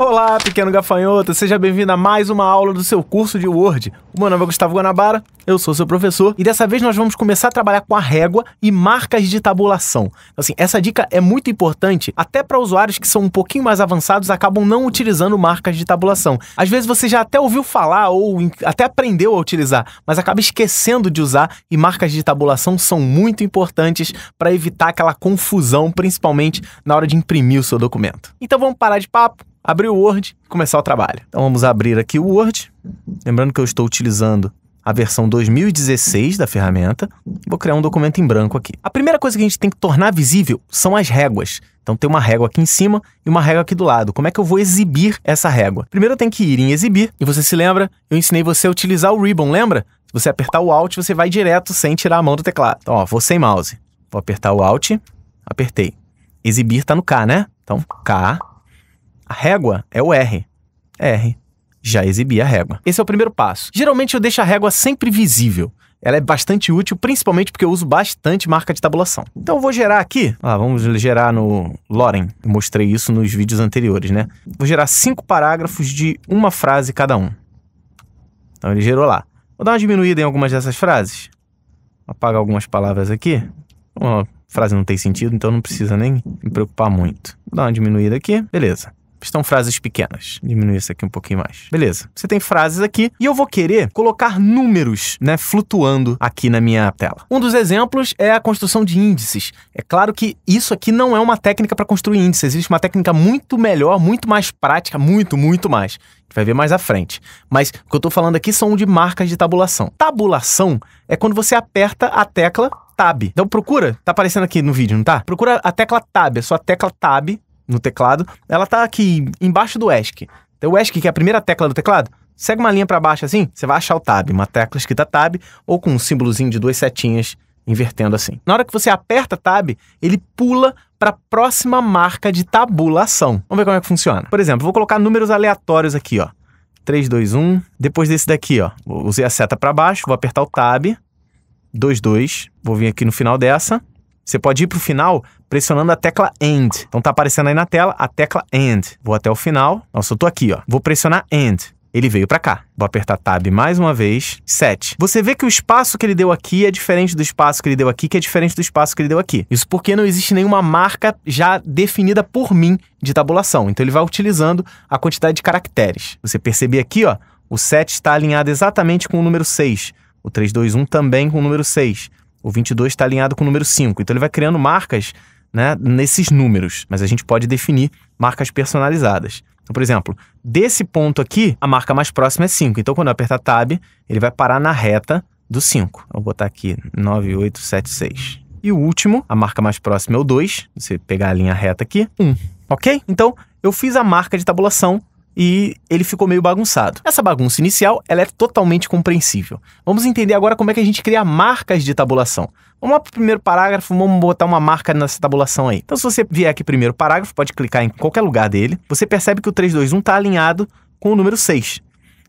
Olá, pequeno gafanhoto, seja bem-vindo a mais uma aula do seu curso de Word. O meu nome é Gustavo Guanabara, eu sou seu professor e dessa vez nós vamos começar a trabalhar com a régua e marcas de tabulação. Assim, essa dica é muito importante até para usuários que são um pouquinho mais avançados acabam não utilizando marcas de tabulação. Às vezes você já até ouviu falar ou até aprendeu a utilizar, mas acaba esquecendo de usar e marcas de tabulação são muito importantes para evitar aquela confusão, principalmente na hora de imprimir o seu documento. Então vamos parar de papo abrir o Word e começar o trabalho. Então vamos abrir aqui o Word. Lembrando que eu estou utilizando a versão 2016 da ferramenta. Vou criar um documento em branco aqui. A primeira coisa que a gente tem que tornar visível são as réguas. Então tem uma régua aqui em cima e uma régua aqui do lado. Como é que eu vou exibir essa régua? Primeiro eu tenho que ir em exibir, e você se lembra, eu ensinei você a utilizar o ribbon, lembra? Se você apertar o Alt, você vai direto sem tirar a mão do teclado. Então, ó, vou sem mouse. Vou apertar o Alt, apertei. Exibir está no K, né? Então, K, a régua é o R. É R. Já exibi a régua. Esse é o primeiro passo. Geralmente eu deixo a régua sempre visível. Ela é bastante útil, principalmente porque eu uso bastante marca de tabulação. Então eu vou gerar aqui, ah, vamos gerar no Loren, eu mostrei isso nos vídeos anteriores, né? Vou gerar cinco parágrafos de uma frase cada um. Então ele gerou lá. Vou dar uma diminuída em algumas dessas frases. Apagar algumas palavras aqui. Uma frase não tem sentido, então não precisa nem me preocupar muito. Vou dar uma diminuída aqui. Beleza estão frases pequenas. Diminuir isso aqui um pouquinho mais. Beleza. Você tem frases aqui e eu vou querer colocar números, né, flutuando aqui na minha tela. Um dos exemplos é a construção de índices. É claro que isso aqui não é uma técnica para construir índices. Existe uma técnica muito melhor, muito mais prática, muito, muito mais. A gente vai ver mais à frente. Mas o que eu estou falando aqui são de marcas de tabulação. Tabulação é quando você aperta a tecla Tab. Então procura, tá aparecendo aqui no vídeo, não tá? Procura a tecla Tab, a sua tecla Tab no teclado, ela tá aqui embaixo do ESC. Então, o ESC, que é a primeira tecla do teclado, segue uma linha para baixo assim, você vai achar o tab, uma tecla escrita tab ou com um símbolozinho de duas setinhas invertendo assim. Na hora que você aperta tab, ele pula para a próxima marca de tabulação. Vamos ver como é que funciona. Por exemplo, vou colocar números aleatórios aqui, ó. 3, 2, 1. Depois desse daqui, ó, usei a seta para baixo, vou apertar o tab. 2, 2. Vou vir aqui no final dessa. Você pode ir para o final pressionando a tecla End. Então tá aparecendo aí na tela a tecla End. Vou até o final. Nossa, eu tô aqui, ó. Vou pressionar End. Ele veio para cá. Vou apertar Tab mais uma vez. 7. Você vê que o espaço que ele deu aqui é diferente do espaço que ele deu aqui, que é diferente do espaço que ele deu aqui. Isso porque não existe nenhuma marca já definida por mim de tabulação. Então ele vai utilizando a quantidade de caracteres. Você percebe aqui, ó, o 7 está alinhado exatamente com o número 6. O 321 também com o número 6. O 22 está alinhado com o número 5. Então ele vai criando marcas né, nesses números, mas a gente pode definir marcas personalizadas. Então, por exemplo, desse ponto aqui, a marca mais próxima é 5. Então, quando eu apertar Tab, ele vai parar na reta do 5. vou botar aqui 9876. E o último, a marca mais próxima é o 2. Você pegar a linha reta aqui, 1. Um. Ok? Então, eu fiz a marca de tabulação e ele ficou meio bagunçado. Essa bagunça inicial, ela é totalmente compreensível. Vamos entender agora como é que a gente cria marcas de tabulação. Vamos lá para o primeiro parágrafo, vamos botar uma marca nessa tabulação aí. Então, se você vier aqui primeiro parágrafo, pode clicar em qualquer lugar dele, você percebe que o 321 está alinhado com o número 6.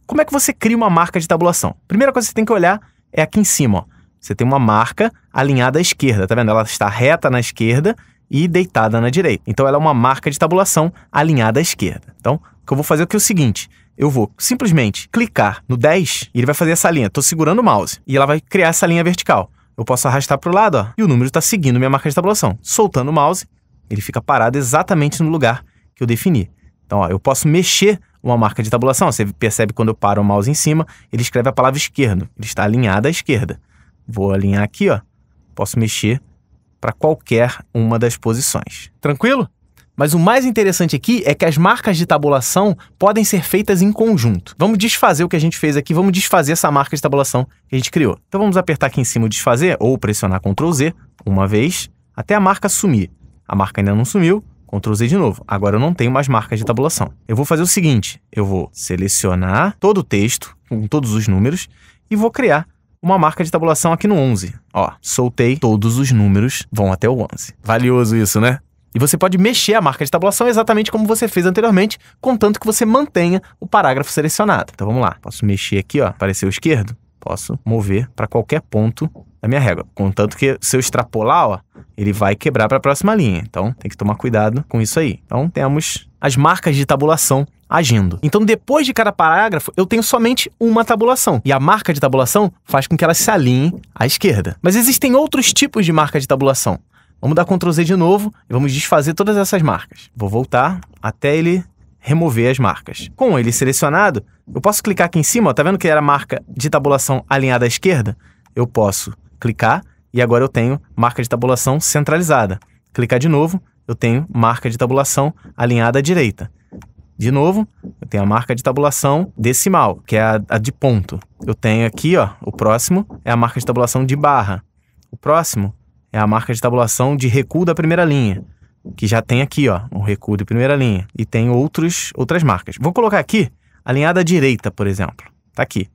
Como é que você cria uma marca de tabulação? Primeira coisa que você tem que olhar é aqui em cima, ó. Você tem uma marca alinhada à esquerda, tá vendo? Ela está reta na esquerda e deitada na direita. Então ela é uma marca de tabulação alinhada à esquerda. Então, que eu vou fazer aqui é o seguinte. Eu vou simplesmente clicar no 10 e ele vai fazer essa linha. Estou segurando o mouse e ela vai criar essa linha vertical. Eu posso arrastar para o lado ó, e o número está seguindo minha marca de tabulação. Soltando o mouse, ele fica parado exatamente no lugar que eu defini. Então, ó, eu posso mexer uma marca de tabulação. Você percebe quando eu paro o mouse em cima, ele escreve a palavra esquerdo. Ele está alinhado à esquerda. Vou alinhar aqui, ó. Posso mexer para qualquer uma das posições. Tranquilo? Mas o mais interessante aqui é que as marcas de tabulação podem ser feitas em conjunto. Vamos desfazer o que a gente fez aqui, vamos desfazer essa marca de tabulação que a gente criou. Então vamos apertar aqui em cima o desfazer ou pressionar Ctrl Z uma vez até a marca sumir. A marca ainda não sumiu, Ctrl Z de novo. Agora eu não tenho mais marcas de tabulação. Eu vou fazer o seguinte, eu vou selecionar todo o texto com todos os números e vou criar uma marca de tabulação aqui no 11. Ó, soltei todos os números, vão até o 11. Valioso isso, né? E você pode mexer a marca de tabulação exatamente como você fez anteriormente, contanto que você mantenha o parágrafo selecionado. Então vamos lá. Posso mexer aqui, ó, apareceu esquerdo. Posso mover para qualquer ponto da minha régua. Contanto que se eu extrapolar, ó, ele vai quebrar para a próxima linha. Então tem que tomar cuidado com isso aí. Então temos as marcas de tabulação agindo. Então, depois de cada parágrafo, eu tenho somente uma tabulação. E a marca de tabulação faz com que ela se alinhe à esquerda. Mas existem outros tipos de marca de tabulação. Vamos dar Ctrl Z de novo e vamos desfazer todas essas marcas. Vou voltar até ele remover as marcas. Com ele selecionado, eu posso clicar aqui em cima, ó, tá vendo que era a marca de tabulação alinhada à esquerda? Eu posso clicar e agora eu tenho marca de tabulação centralizada. Clicar de novo, eu tenho marca de tabulação alinhada à direita. De novo, eu tenho a marca de tabulação decimal, que é a, a de ponto. Eu tenho aqui, ó, o próximo é a marca de tabulação de barra. O próximo é a marca de tabulação de recuo da primeira linha, que já tem aqui, ó, o recuo de primeira linha. E tem outros, outras marcas. Vou colocar aqui alinhada à direita, por exemplo. Tá aqui.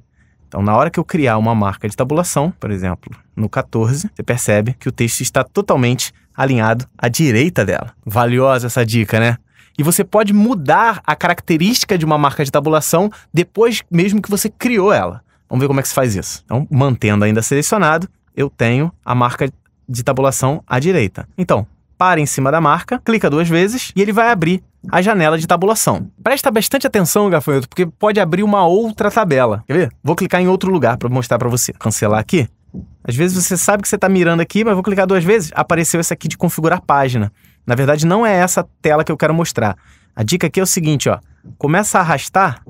Então, na hora que eu criar uma marca de tabulação, por exemplo, no 14, você percebe que o texto está totalmente alinhado à direita dela. Valiosa essa dica, né? E você pode mudar a característica de uma marca de tabulação depois mesmo que você criou ela. Vamos ver como é que se faz isso. Então, mantendo ainda selecionado, eu tenho a marca de tabulação à direita. Então, para em cima da marca, clica duas vezes e ele vai abrir a janela de tabulação. Presta bastante atenção, gafanhoto, porque pode abrir uma outra tabela. Quer ver? Vou clicar em outro lugar para mostrar para você. Cancelar aqui. Às vezes você sabe que você está mirando aqui, mas vou clicar duas vezes, apareceu essa aqui de configurar página. Na verdade, não é essa tela que eu quero mostrar. A dica aqui é o seguinte, ó. Começa a arrastar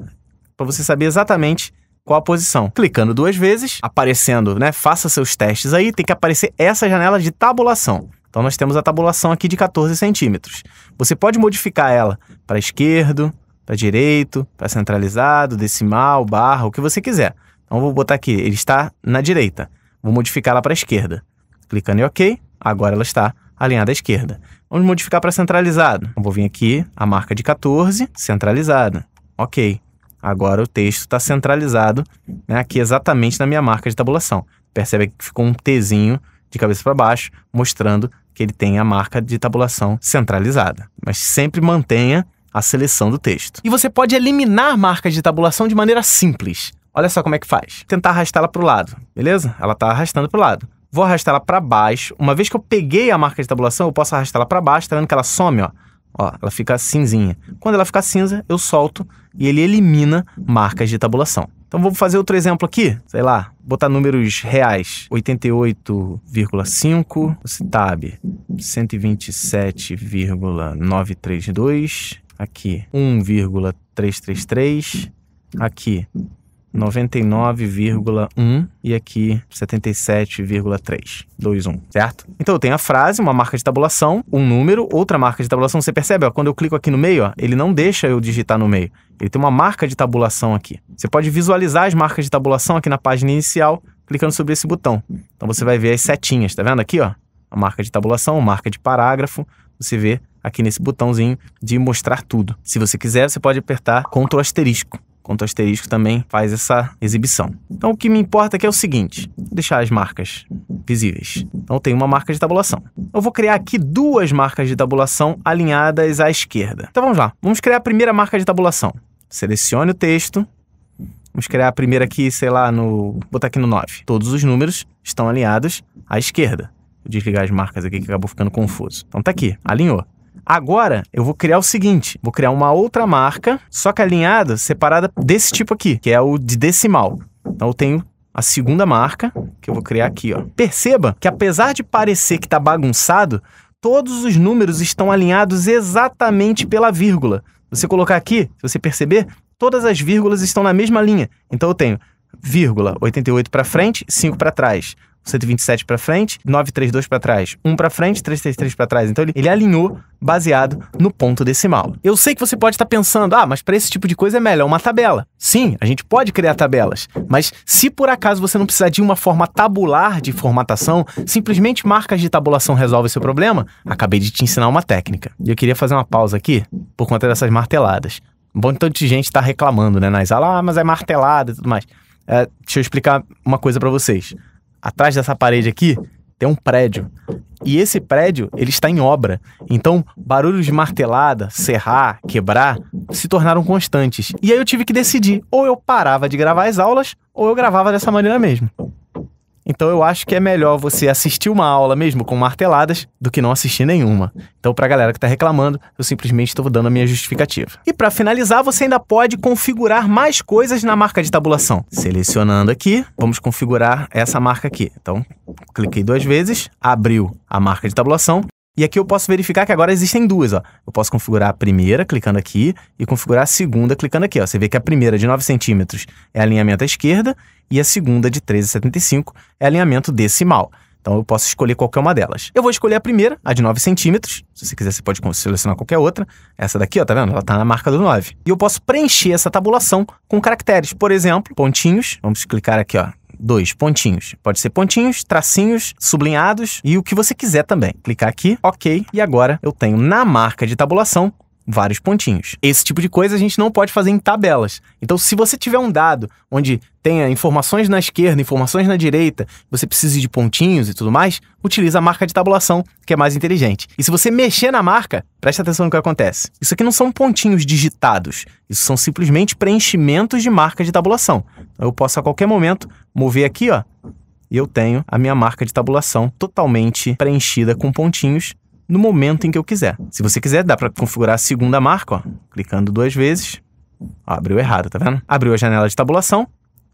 para você saber exatamente qual a posição. Clicando duas vezes, aparecendo, né? Faça seus testes aí, tem que aparecer essa janela de tabulação. Então nós temos a tabulação aqui de 14 centímetros. Você pode modificar ela para esquerdo, para direito, para centralizado, decimal, barra, o que você quiser. Então vou botar aqui, ele está na direita. Vou modificar ela para esquerda. Clicando em OK, agora ela está alinhada à esquerda. Vamos modificar para centralizado. Então, vou vir aqui, a marca de 14, centralizado. OK. Agora o texto está centralizado né, aqui exatamente na minha marca de tabulação. Percebe que ficou um Tzinho de cabeça para baixo, mostrando que ele tem a marca de tabulação centralizada. Mas sempre mantenha a seleção do texto. E você pode eliminar marcas de tabulação de maneira simples. Olha só como é que faz. Tentar arrastá-la para o lado, beleza? Ela está arrastando para o lado. Vou arrastá-la para baixo. Uma vez que eu peguei a marca de tabulação, eu posso arrastá-la para baixo, tá vendo que ela some, ó. Ó, ela fica cinzinha. Quando ela ficar cinza, eu solto e ele elimina marcas de tabulação. Então vou fazer outro exemplo aqui, sei lá, botar números reais, 88,5, tab 127,932, aqui 1,333, aqui 99,1 e aqui 77,321, certo? Então eu tenho a frase, uma marca de tabulação, um número, outra marca de tabulação. Você percebe, ó, quando eu clico aqui no meio, ó, ele não deixa eu digitar no meio. Ele tem uma marca de tabulação aqui. Você pode visualizar as marcas de tabulação aqui na página inicial, clicando sobre esse botão. Então você vai ver as setinhas, tá vendo aqui, ó? A marca de tabulação, marca de parágrafo, você vê aqui nesse botãozinho de mostrar tudo. Se você quiser, você pode apertar Ctrl asterisco quanto o asterisco também faz essa exibição. Então o que me importa aqui é o seguinte: deixar as marcas visíveis. Então eu tenho uma marca de tabulação. Eu vou criar aqui duas marcas de tabulação alinhadas à esquerda. Então vamos lá, vamos criar a primeira marca de tabulação. Selecione o texto, Vamos criar a primeira aqui, sei lá, no. botar aqui no 9. Todos os números estão alinhados à esquerda. Vou desligar as marcas aqui que acabou ficando confuso. Então tá aqui, alinhou. Agora eu vou criar o seguinte: vou criar uma outra marca, só que alinhada, separada desse tipo aqui, que é o de decimal. Então eu tenho a segunda marca, que eu vou criar aqui, ó. Perceba que apesar de parecer que está bagunçado, todos os números estão alinhados exatamente pela vírgula. Você colocar aqui, se você perceber, todas as vírgulas estão na mesma linha. Então eu tenho vírgula 88 para frente, 5 para trás. 127 para frente, 932 para trás, 1 para frente, 333 para trás. Então ele, ele alinhou baseado no ponto decimal. Eu sei que você pode estar tá pensando, ah, mas para esse tipo de coisa é melhor uma tabela. Sim, a gente pode criar tabelas, mas se por acaso você não precisar de uma forma tabular de formatação, simplesmente marcas de tabulação resolvem seu problema, acabei de te ensinar uma técnica. E eu queria fazer uma pausa aqui por conta dessas marteladas. Um tanto de gente está reclamando, né, nas aulas, ah, mas é martelada e tudo mais. É, deixa eu explicar uma coisa para vocês atrás dessa parede aqui tem um prédio. E esse prédio, ele está em obra. Então, barulhos de martelada, serrar, quebrar, se tornaram constantes. E aí eu tive que decidir, ou eu parava de gravar as aulas, ou eu gravava dessa maneira mesmo. Então eu acho que é melhor você assistir uma aula mesmo com marteladas do que não assistir nenhuma. Então para a galera que está reclamando, eu simplesmente estou dando a minha justificativa. E para finalizar, você ainda pode configurar mais coisas na marca de tabulação. Selecionando aqui, vamos configurar essa marca aqui. Então cliquei duas vezes, abriu a marca de tabulação e aqui eu posso verificar que agora existem duas, ó. Eu posso configurar a primeira clicando aqui e configurar a segunda clicando aqui, ó. Você vê que a primeira de 9 centímetros é alinhamento à esquerda e a segunda de 13,75 é alinhamento decimal. Então eu posso escolher qualquer uma delas. Eu vou escolher a primeira, a de 9 centímetros. Se você quiser, você pode selecionar qualquer outra. Essa daqui, ó, tá vendo? Ela tá na marca do 9. E eu posso preencher essa tabulação com caracteres. Por exemplo, pontinhos. Vamos clicar aqui, ó, dois pontinhos. Pode ser pontinhos, tracinhos, sublinhados e o que você quiser também. Clicar aqui, ok, e agora eu tenho na marca de tabulação vários pontinhos. Esse tipo de coisa a gente não pode fazer em tabelas. Então, se você tiver um dado onde tenha informações na esquerda, informações na direita, você precise de pontinhos e tudo mais, utiliza a marca de tabulação, que é mais inteligente. E se você mexer na marca, preste atenção no que acontece. Isso aqui não são pontinhos digitados, isso são simplesmente preenchimentos de marca de tabulação. Então, eu posso a qualquer momento mover aqui, ó, e eu tenho a minha marca de tabulação totalmente preenchida com pontinhos no momento em que eu quiser. Se você quiser, dá para configurar a segunda marca, ó, clicando duas vezes. Ó, abriu errado, tá vendo? Abriu a janela de tabulação.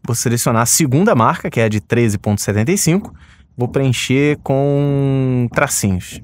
Vou selecionar a segunda marca, que é a de 13.75. Vou preencher com tracinhos.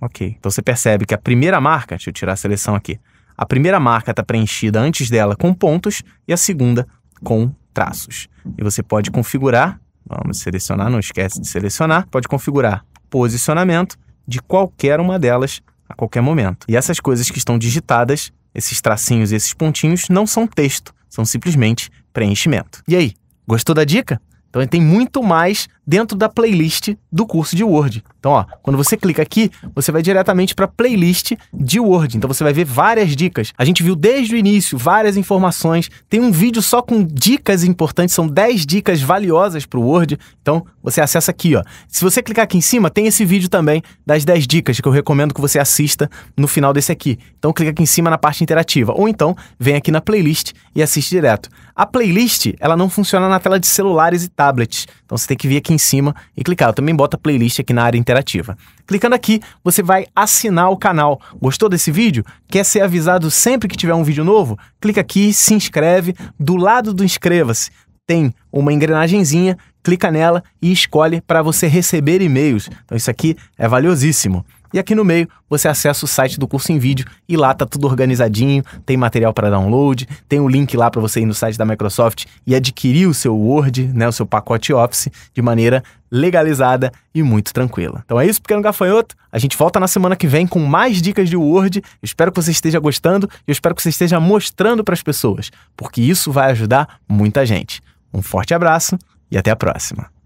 Ok. Então você percebe que a primeira marca, deixa eu tirar a seleção aqui. A primeira marca está preenchida antes dela com pontos e a segunda com traços. E você pode configurar, vamos selecionar, não esquece de selecionar, pode configurar posicionamento de qualquer uma delas a qualquer momento. E essas coisas que estão digitadas, esses tracinhos e esses pontinhos, não são texto, são simplesmente preenchimento. E aí, gostou da dica? Então tem muito mais dentro da playlist do curso de Word. Então, ó, quando você clica aqui, você vai diretamente para a playlist de Word. Então você vai ver várias dicas. A gente viu desde o início várias informações. Tem um vídeo só com dicas importantes, são 10 dicas valiosas para o Word. Então, você acessa aqui, ó. Se você clicar aqui em cima, tem esse vídeo também das 10 dicas que eu recomendo que você assista no final desse aqui. Então clica aqui em cima na parte interativa ou então vem aqui na playlist e assiste direto. A playlist, ela não funciona na tela de celulares e tablets, então você tem que vir aqui em cima e clicar. Eu também boto a playlist aqui na área interativa. Clicando aqui, você vai assinar o canal. Gostou desse vídeo? Quer ser avisado sempre que tiver um vídeo novo? Clica aqui, se inscreve. Do lado do inscreva-se tem uma engrenagemzinha, clica nela e escolhe para você receber e-mails. Então isso aqui é valiosíssimo. E aqui no meio você acessa o site do curso em vídeo e lá tá tudo organizadinho, tem material para download, tem o um link lá para você ir no site da Microsoft e adquirir o seu Word, né, o seu pacote Office de maneira legalizada e muito tranquila. Então é isso, pequeno gafanhoto. A gente volta na semana que vem com mais dicas de Word. Eu espero que você esteja gostando e eu espero que você esteja mostrando para as pessoas, porque isso vai ajudar muita gente. Um forte abraço e até a próxima.